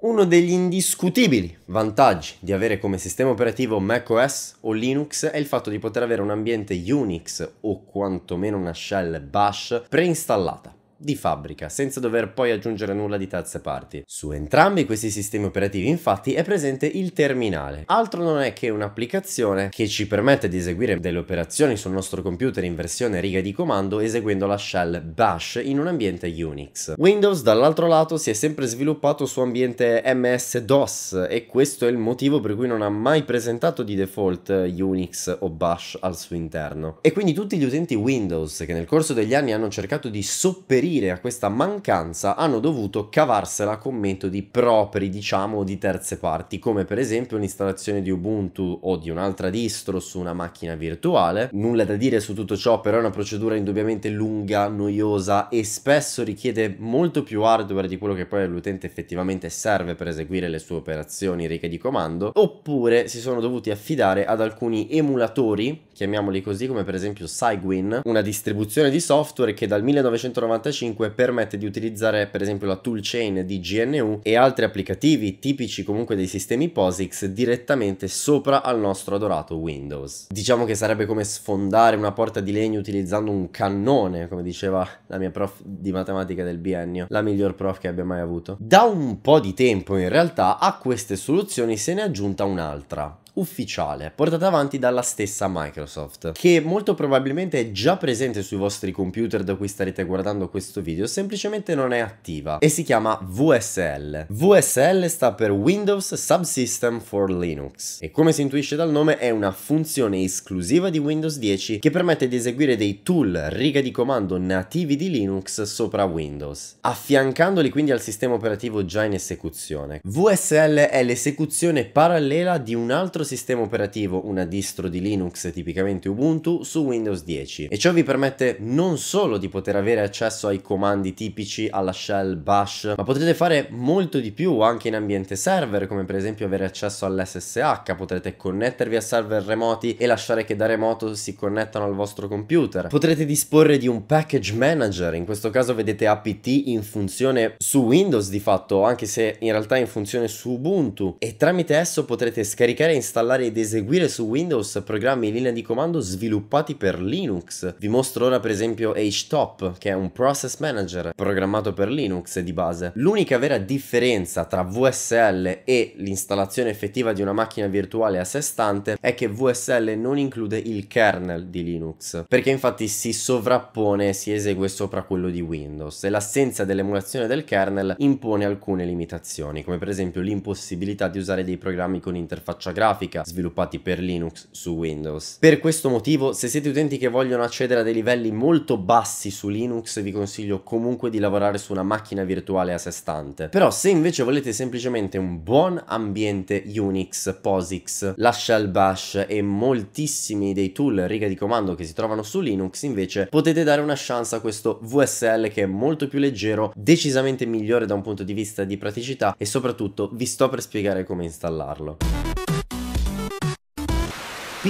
Uno degli indiscutibili vantaggi di avere come sistema operativo macOS o Linux è il fatto di poter avere un ambiente Unix o quantomeno una shell bash preinstallata di fabbrica, senza dover poi aggiungere nulla di terze parti. Su entrambi questi sistemi operativi infatti è presente il terminale, altro non è che un'applicazione che ci permette di eseguire delle operazioni sul nostro computer in versione riga di comando eseguendo la shell bash in un ambiente Unix. Windows dall'altro lato si è sempre sviluppato su ambiente MS-DOS e questo è il motivo per cui non ha mai presentato di default Unix o bash al suo interno. E quindi tutti gli utenti Windows che nel corso degli anni hanno cercato di sopperire sopperire a questa mancanza hanno dovuto cavarsela con metodi propri, diciamo, di terze parti, come per esempio un'installazione di Ubuntu o di un'altra distro su una macchina virtuale. Nulla da dire su tutto ciò, però è una procedura indubbiamente lunga, noiosa e spesso richiede molto più hardware di quello che poi all'utente effettivamente serve per eseguire le sue operazioni righe di comando, oppure si sono dovuti affidare ad alcuni emulatori, chiamiamoli così, come per esempio Cygwin, una distribuzione di software che dal 1995 365 permette di utilizzare per esempio la toolchain di GNU e altri applicativi tipici comunque dei sistemi POSIX direttamente sopra al nostro adorato Windows. Diciamo che sarebbe come sfondare una porta di legno utilizzando un cannone, come diceva la mia prof di matematica del biennio, la miglior prof che abbia mai avuto. Da un po' di tempo in realtà a queste soluzioni se ne è aggiunta un'altra, ufficiale, portata avanti dalla stessa Microsoft, che molto probabilmente è già presente sui vostri computer da cui starete guardando questo video, semplicemente non è attiva e si chiama VSL. VSL sta per Windows Subsystem for Linux e come si intuisce dal nome è una funzione esclusiva di Windows 10 che permette di eseguire dei tool riga di comando nativi di Linux sopra Windows, affiancandoli quindi al sistema operativo già in esecuzione. VSL è l'esecuzione parallela di un altro sistema operativo una distro di Linux, tipicamente Ubuntu, su Windows 10 e ciò vi permette non solo di poter avere accesso ai comandi tipici alla shell bash, ma potrete fare molto di più anche in ambiente server, come per esempio avere accesso all'SSH, potrete connettervi a server remoti e lasciare che da remoto si connettano al vostro computer. Potrete disporre di un package manager, in questo caso vedete apt in funzione su Windows di fatto, anche se in realtà è in funzione su Ubuntu e tramite esso potrete scaricare e installare installare ed eseguire su Windows programmi in linea di comando sviluppati per Linux. Vi mostro ora per esempio HTOP, che è un process manager programmato per Linux di base. L'unica vera differenza tra VSL e l'installazione effettiva di una macchina virtuale a sé stante è che VSL non include il kernel di Linux, perché infatti si sovrappone e si esegue sopra quello di Windows e l'assenza dell'emulazione del kernel impone alcune limitazioni, come per esempio l'impossibilità di usare dei programmi con interfaccia grafica pratica sviluppati per Linux su Windows. Per questo motivo, se siete utenti che vogliono accedere a dei livelli molto bassi su Linux, vi consiglio comunque di lavorare su una macchina virtuale a sé stante. Però se invece volete semplicemente un buon ambiente Unix, POSIX, la shell bash e moltissimi dei tool riga di comando che si trovano su Linux, invece potete dare una chance a questo VSL che è molto più leggero, decisamente migliore da un punto di vista di praticità e soprattutto vi sto per spiegare come installarlo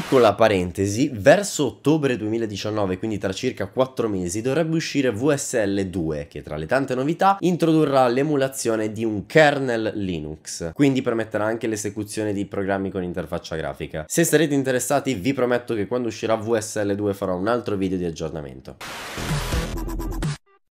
piccola parentesi, verso ottobre 2019, quindi tra circa 4 mesi, dovrebbe uscire VSL 2, che tra le tante novità introdurrà l'emulazione di un kernel Linux, quindi permetterà anche l'esecuzione di programmi con interfaccia grafica. Se sarete interessati vi prometto che quando uscirà VSL 2 farò un altro video di aggiornamento.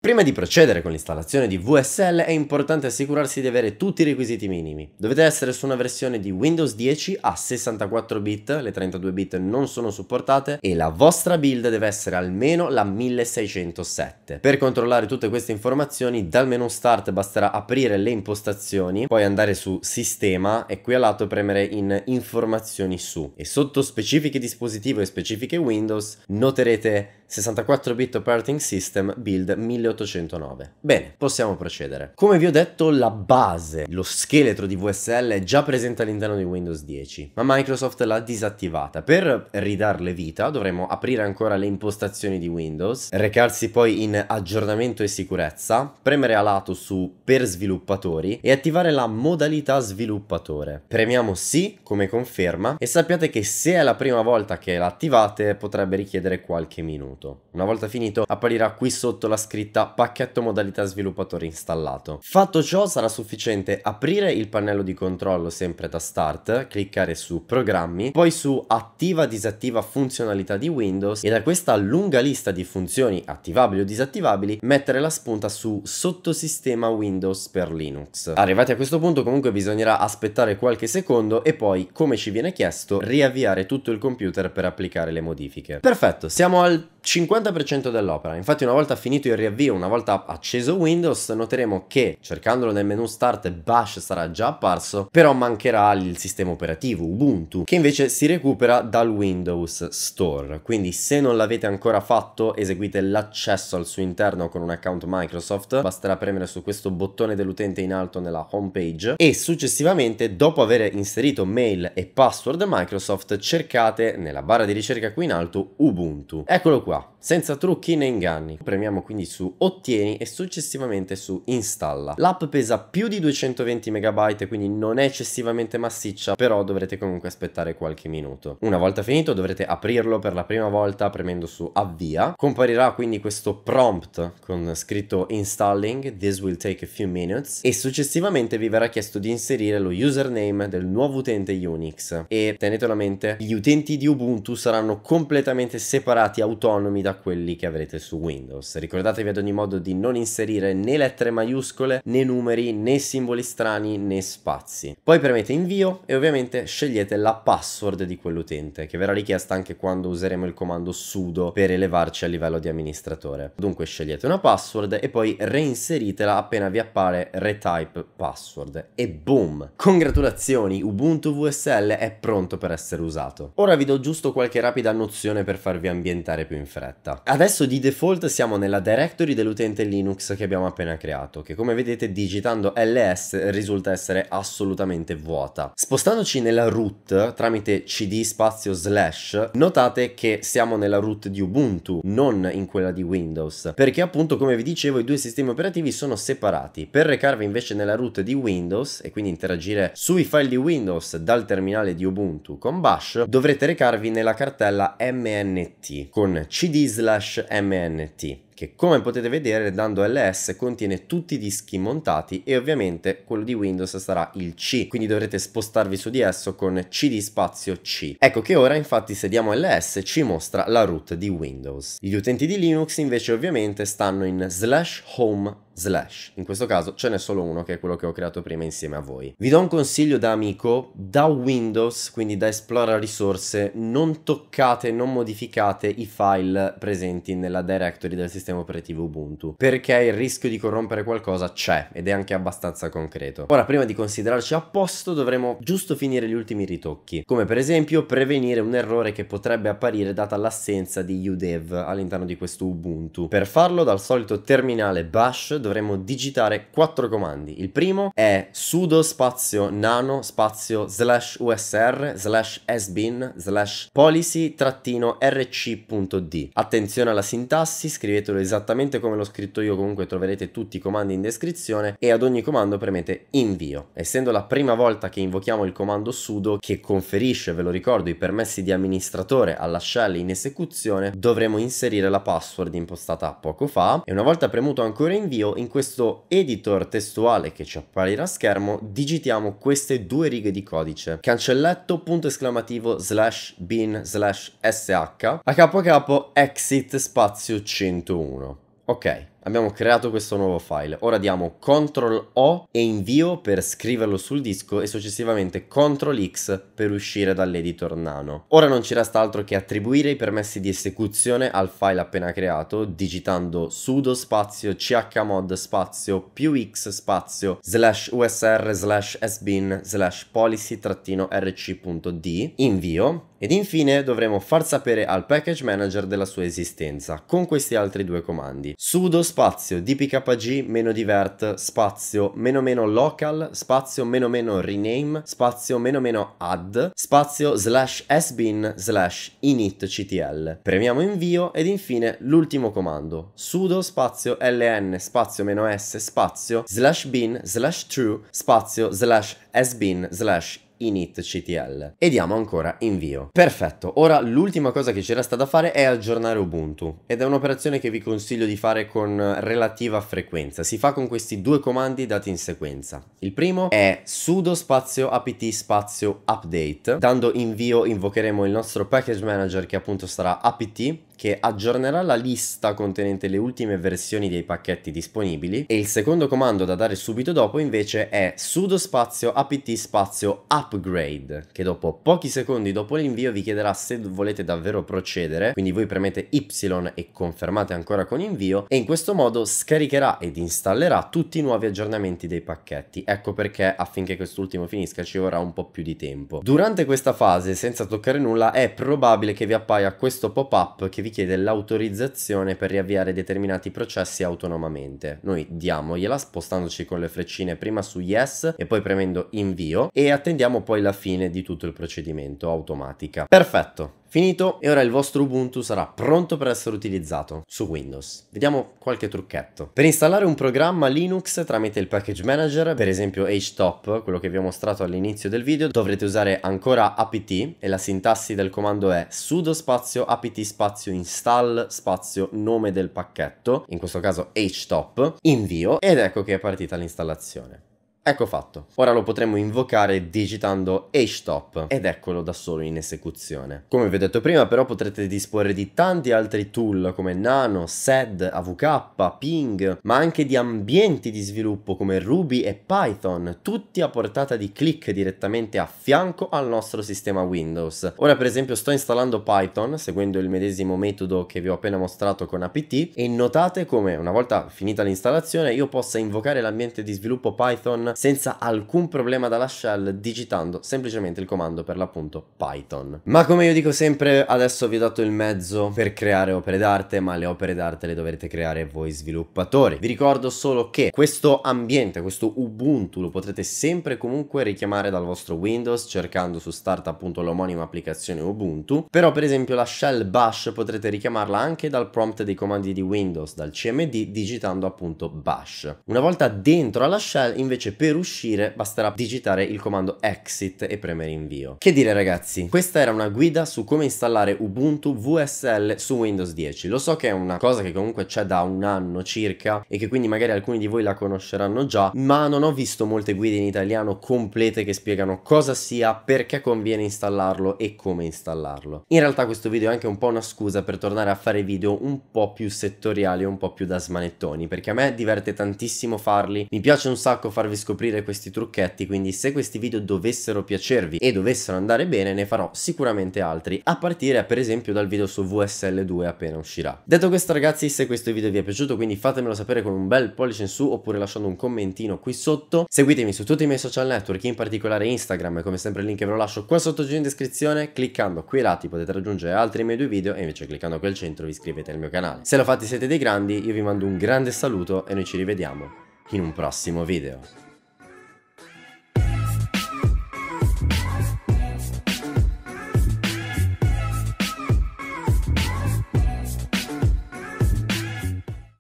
Prima di procedere con l'installazione di VSL è importante assicurarsi di avere tutti i requisiti minimi. Dovete essere su una versione di Windows 10 a 64 bit, le 32 bit non sono supportate e la vostra build deve essere almeno la 1607. Per controllare tutte queste informazioni dal menu start basterà aprire le impostazioni, poi andare su sistema e qui a lato premere in informazioni su e sotto specifiche dispositivo e specifiche Windows noterete 64 bit operating system build 1809. Bene, possiamo procedere. Come vi ho detto, la base, lo scheletro di VSL è già presente all'interno di Windows 10, ma Microsoft l'ha disattivata. Per ridarle vita dovremo aprire ancora le impostazioni di Windows, recarsi poi in aggiornamento e sicurezza, premere a lato su per sviluppatori e attivare la modalità sviluppatore. Premiamo sì come conferma e sappiate che se è la prima volta che l'attivate potrebbe richiedere qualche minuto prodotto. Una volta finito apparirà qui sotto la scritta pacchetto modalità sviluppatore installato. Fatto ciò sarà sufficiente aprire il pannello di controllo sempre da start, cliccare su programmi, poi su attiva disattiva funzionalità di Windows e da questa lunga lista di funzioni attivabili o disattivabili mettere la spunta su sottosistema Windows per Linux. Arrivati a questo punto comunque bisognerà aspettare qualche secondo e poi come ci viene chiesto riavviare tutto il computer per applicare le modifiche. Perfetto, siamo al 50% dell'opera. Infatti una volta finito il riavvio, una volta acceso Windows, noteremo che cercandolo nel menu Start Bash sarà già apparso, però mancherà il sistema operativo Ubuntu, che invece si recupera dal Windows Store. Quindi se non l'avete ancora fatto, eseguite l'accesso al suo interno con un account Microsoft, basterà premere su questo bottone dell'utente in alto nella home page e successivamente, dopo aver inserito mail e password Microsoft, cercate nella barra di ricerca qui in alto Ubuntu. Eccolo qua 吧？senza trucchi né inganni. Premiamo quindi su ottieni e successivamente su installa. L'app pesa più di 220 MB quindi non è eccessivamente massiccia però dovrete comunque aspettare qualche minuto. Una volta finito dovrete aprirlo per la prima volta premendo su avvia. Comparirà quindi questo prompt con scritto installing this will take a few minutes e successivamente vi verrà chiesto di inserire lo username del nuovo utente Unix e tenetelo a mente gli utenti di Ubuntu saranno completamente separati autonomi da quelli che avrete su Windows. Ricordatevi ad ogni modo di non inserire né lettere maiuscole, né numeri, né simboli strani, né spazi. Poi premete invio e ovviamente scegliete la password di quell'utente, che verrà richiesta anche quando useremo il comando sudo per elevarci a livello di amministratore. Dunque scegliete una password e poi reinseritela appena vi appare retype password e boom! Congratulazioni, Ubuntu VSL è pronto per essere usato. Ora vi do giusto qualche rapida nozione per farvi ambientare più in fretta diretta. Adesso di default siamo nella directory dell'utente Linux che abbiamo appena creato, che come vedete digitando ls risulta essere assolutamente vuota. Spostandoci nella root tramite cd spazio slash, notate che siamo nella root di Ubuntu, non in quella di Windows, perché appunto come vi dicevo i due sistemi operativi sono separati. Per recarvi invece nella root di Windows e quindi interagire sui file di Windows dal terminale di Ubuntu con Bash, dovrete recarvi nella cartella mnt con cd slash mnt che come potete vedere dando ls contiene tutti i dischi montati e ovviamente quello di Windows sarà il C, quindi dovrete spostarvi su di esso con cd spazio C. Ecco che ora infatti se diamo ls ci mostra la root di Windows. Gli utenti di Linux invece ovviamente stanno in slash home slash. In questo caso ce n'è solo uno che è quello che ho creato prima insieme a voi. Vi do un consiglio da amico, da Windows, quindi da Explora risorse, non toccate, non modificate i file presenti nella directory del sistema sistema operativo Ubuntu, perché il rischio di corrompere qualcosa c'è ed è anche abbastanza concreto. Ora, prima di considerarci a posto, dovremo giusto finire gli ultimi ritocchi, come per esempio prevenire un errore che potrebbe apparire data l'assenza di udev all'interno di questo Ubuntu. Per farlo, dal solito terminale bash dovremo digitare quattro comandi. Il primo è sudo spazio nano spazio slash usr slash sbin slash policy trattino rc.d. Attenzione alla sintassi, scrivete titolo esattamente come l'ho scritto io, comunque troverete tutti i comandi in descrizione e ad ogni comando premete invio. Essendo la prima volta che invochiamo il comando sudo che conferisce, ve lo ricordo, i permessi di amministratore alla shell in esecuzione, dovremo inserire la password impostata poco fa e una volta premuto ancora invio, in questo editor testuale che ci apparirà a schermo, digitiamo queste due righe di codice. Cancelletto, punto esclamativo, slash bin, slash sh, a capo a capo exit spazio 101. 1. Ok, Abbiamo creato questo nuovo file. Ora diamo CTRL O e invio per scriverlo sul disco e successivamente CTRL X per uscire dall'editor nano. Ora non ci resta altro che attribuire i permessi di esecuzione al file appena creato digitando sudo spazio chmod spazio più x spazio slash usr slash sbin slash policy-rc.d trattino invio ed infine dovremo far sapere al package manager della sua esistenza con questi altri due comandi sudo spazio spazio dpkg meno divert spazio meno meno local spazio meno meno rename spazio meno meno add spazio slash sbin slash initctl. Premiamo invio ed infine l'ultimo comando sudo spazio ln spazio meno s spazio slash bin slash true spazio slash sbin slash initctl e diamo ancora invio. Perfetto, ora l'ultima cosa che ci resta da fare è aggiornare Ubuntu ed è un'operazione che vi consiglio di fare con relativa frequenza. Si fa con questi due comandi dati in sequenza. Il primo è sudo spazio apt spazio update. Dando invio invocheremo il nostro package manager che appunto sarà apt che aggiornerà la lista contenente le ultime versioni dei pacchetti disponibili e il secondo comando da dare subito dopo invece è sudo spazio apt spazio update upgrade che dopo pochi secondi dopo l'invio vi chiederà se volete davvero procedere quindi voi premete Y e confermate ancora con invio e in questo modo scaricherà ed installerà tutti i nuovi aggiornamenti dei pacchetti ecco perché affinché quest'ultimo finisca ci vorrà un po' più di tempo durante questa fase senza toccare nulla è probabile che vi appaia questo pop-up che vi chiede l'autorizzazione per riavviare determinati processi autonomamente noi diamogliela spostandoci con le freccine prima su yes e poi premendo invio e attendiamo abbiamo poi la fine di tutto il procedimento automatica. Perfetto, finito e ora il vostro Ubuntu sarà pronto per essere utilizzato su Windows. Vediamo qualche trucchetto. Per installare un programma Linux tramite il package manager, per esempio HTOP, quello che vi ho mostrato all'inizio del video, dovrete usare ancora apt e la sintassi del comando è sudo spazio apt spazio install spazio nome del pacchetto, in questo caso HTOP, invio ed ecco che è partita l'installazione. Ecco fatto. Ora lo potremo invocare digitando htop ed eccolo da solo in esecuzione. Come vi ho detto prima però potrete disporre di tanti altri tool come Nano, SED, AVK, Ping, ma anche di ambienti di sviluppo come Ruby e Python, tutti a portata di clic direttamente a fianco al nostro sistema Windows. Ora per esempio sto installando Python seguendo il medesimo metodo che vi ho appena mostrato con apt e notate come una volta finita l'installazione io possa invocare l'ambiente di sviluppo Python senza alcun problema dalla shell digitando semplicemente il comando per l'appunto Python. Ma come io dico sempre, adesso vi ho dato il mezzo per creare opere d'arte, ma le opere d'arte le dovrete creare voi sviluppatori. Vi ricordo solo che questo ambiente, questo Ubuntu lo potrete sempre comunque richiamare dal vostro Windows cercando su start appunto l'omonima applicazione Ubuntu, però per esempio la shell bash potrete richiamarla anche dal prompt dei comandi di Windows, dal CMD digitando appunto bash. Una volta dentro alla shell invece per per uscire basterà digitare il comando exit e premere invio. Che dire ragazzi, questa era una guida su come installare Ubuntu VSL su Windows 10. Lo so che è una cosa che comunque c'è da un anno circa e che quindi magari alcuni di voi la conosceranno già, ma non ho visto molte guide in italiano complete che spiegano cosa sia, perché conviene installarlo e come installarlo. In realtà questo video è anche un po' una scusa per tornare a fare video un po' più settoriali, un po' più da smanettoni, perché a me diverte tantissimo farli, mi piace un sacco farvi scoprire scoprire questi trucchetti, quindi se questi video dovessero piacervi e dovessero andare bene ne farò sicuramente altri, a partire per esempio dal video su VSL2 appena uscirà. Detto questo ragazzi, se questo video vi è piaciuto quindi fatemelo sapere con un bel pollice in su oppure lasciando un commentino qui sotto, seguitemi su tutti i miei social network, in particolare Instagram e come sempre il link ve lo lascio qua sotto giù in descrizione, cliccando qui là ti potete raggiungere altri miei due video e invece cliccando qui al centro vi iscrivete al mio canale. Se lo fate siete dei grandi, io vi mando un grande saluto e noi ci rivediamo in un prossimo video.